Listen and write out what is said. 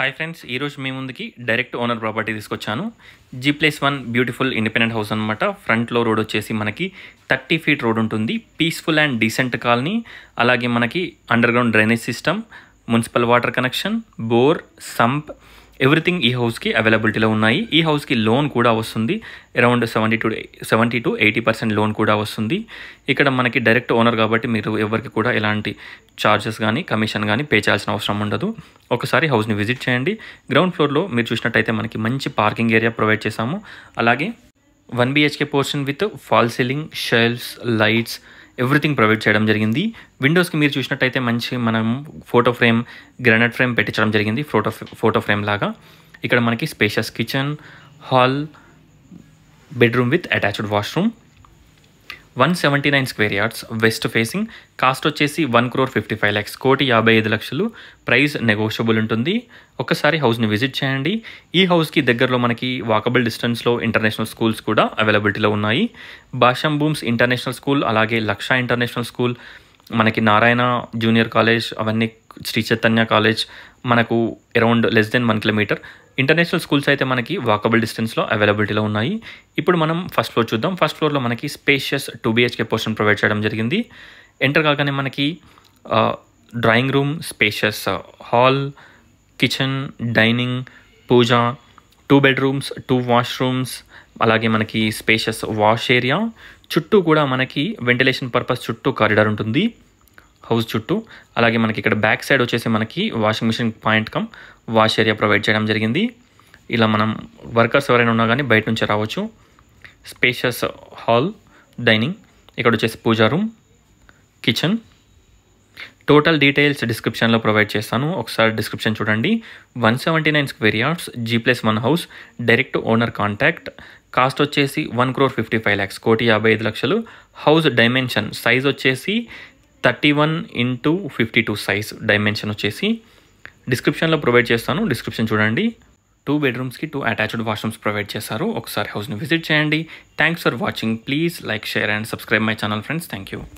hi friends ఈరోజు మీ ముందుకి డైరెక్ట్ ఓనర్ ప్రాపర్టీ తీసుకొచ్చాను జీ place one beautiful independent house అనమాట ఫ్రంట్లో రోడ్ వచ్చేసి మనకి థర్టీ ఫీట్ రోడ్ ఉంటుంది పీస్ఫుల్ అండ్ డీసెంట్ కాలనీ అలాగే మనకి underground drainage system municipal water connection bore sump everything ఈ హౌస్కి అవైలబిలిటీలో ఉన్నాయి ఈ హౌస్కి లోన్ కూడా వస్తుంది around seventy two seventy two eighty percent loan కూడా వస్తుంది ఇక్కడ మనకి డైరెక్ట్ ఓనర్ కాబట్టి మీరు ఎవరికి కూడా ఎలాంటి ఛార్జెస్ కానీ కమిషన్ కానీ పే చేయాల్సిన అవసరం ఉండదు ఒకసారి హౌస్ని విజిట్ చేయండి గ్రౌండ్ ఫ్లోర్లో మీరు చూసినట్టయితే మనకి మంచి పార్కింగ్ ఏరియా ప్రొవైడ్ చేశాము అలాగే one BHK portion with fall ceiling shelves lights everything provide చేయడం జరిగింది విండోస్కి మీరు చూసినట్టయితే మంచి మనం ఫోటో ఫ్రేమ్ గ్రానైట్ ఫ్రేమ్ పెట్టించడం జరిగింది ఫోటో ఫోటో ఫ్రేమ్ లాగా ఇక్కడ మనకి spacious kitchen hall bedroom with attached washroom one seventy nine square yards west facing cost వచ్చేసి one crore fifty five lakhs కోటి యాభై ఐదు లక్షలు ప్రైస్ నెగోషియబుల్ ఉంటుంది ఒకసారి హౌస్ని విజిట్ చేయండి ఈ హౌస్కి దగ్గరలో మనకి వాకబుల్ డిస్టెన్స్లో ఇంటర్నేషనల్ స్కూల్స్ కూడా అవైలబిలిటీలో ఉన్నాయి బాషం బూమ్స్ ఇంటర్నేషనల్ స్కూల్ అలాగే లక్ష ఇంటర్నేషనల్ స్కూల్ మనకి నారాయణ జూనియర్ కాలేజ్ అవన్నీ శ్రీ చైతన్య కాలేజ్ మనకు around less then one kilometre international schools అయితే మనకి వాకబుల్ డిస్టెన్స్లో అవైలబిలిటీలో ఉన్నాయి ఇప్పుడు మనం ఫస్ట్ ఫ్లోర్ చూద్దాం ఫస్ట్ ఫ్లోర్లో మనకి spacious two BHK portion provide చేయడం జరిగింది ఎంటర్ కాగానే మనకి drawing room spacious hall kitchen dining puja two bedrooms two washrooms అలాగే మనకి స్పేషియస్ వాష్ ఏరియా చుట్టూ కూడా మనకి వెంటిలేషన్ పర్పస్ చుట్టూ కారిడార్ ఉంటుంది హౌస్ చుట్టూ అలాగే మనకి ఇక్కడ బ్యాక్ సైడ్ వచ్చేసి మనకి washing machine point cum wash area provide చేయడం జరిగింది ఇలా మనం వర్కర్స్ ఎవరైనా ఉన్నా కానీ బయట నుంచి రావచ్చు స్పేషియస్ హాల్ డైనింగ్ ఇక్కడ వచ్చేసి puja room kitchen total details డిస్క్రిప్షన్లో ప్రొవైడ్ చేస్తాను ఒకసారి డిస్క్రిప్షన్ చూడండి one seventy nine square yards G plus one house direct owner contact cost వచ్చేసి one crore fifty five lakhs కోటి యాభై ఐదు లక్షలు హౌస్ డైమెన్షన్ సైజ్ వచ్చేసి thirty one into fifty two size dimension వచ్చేసి డిస్క్రిప్షన్లో ప్రొవైడ్ చేస్తాను డిస్క్రిప్షన్ చూడండి టూ బెడ్రూమ్స్కి టూ అటాచ్డ్ వాష్రూమ్స్ ప్రొవైడ్ చేస్తారు ఒకసారి హౌస్ని విజిట్ చేయండి thanks for watching please like share and subscribe my channel friends thank you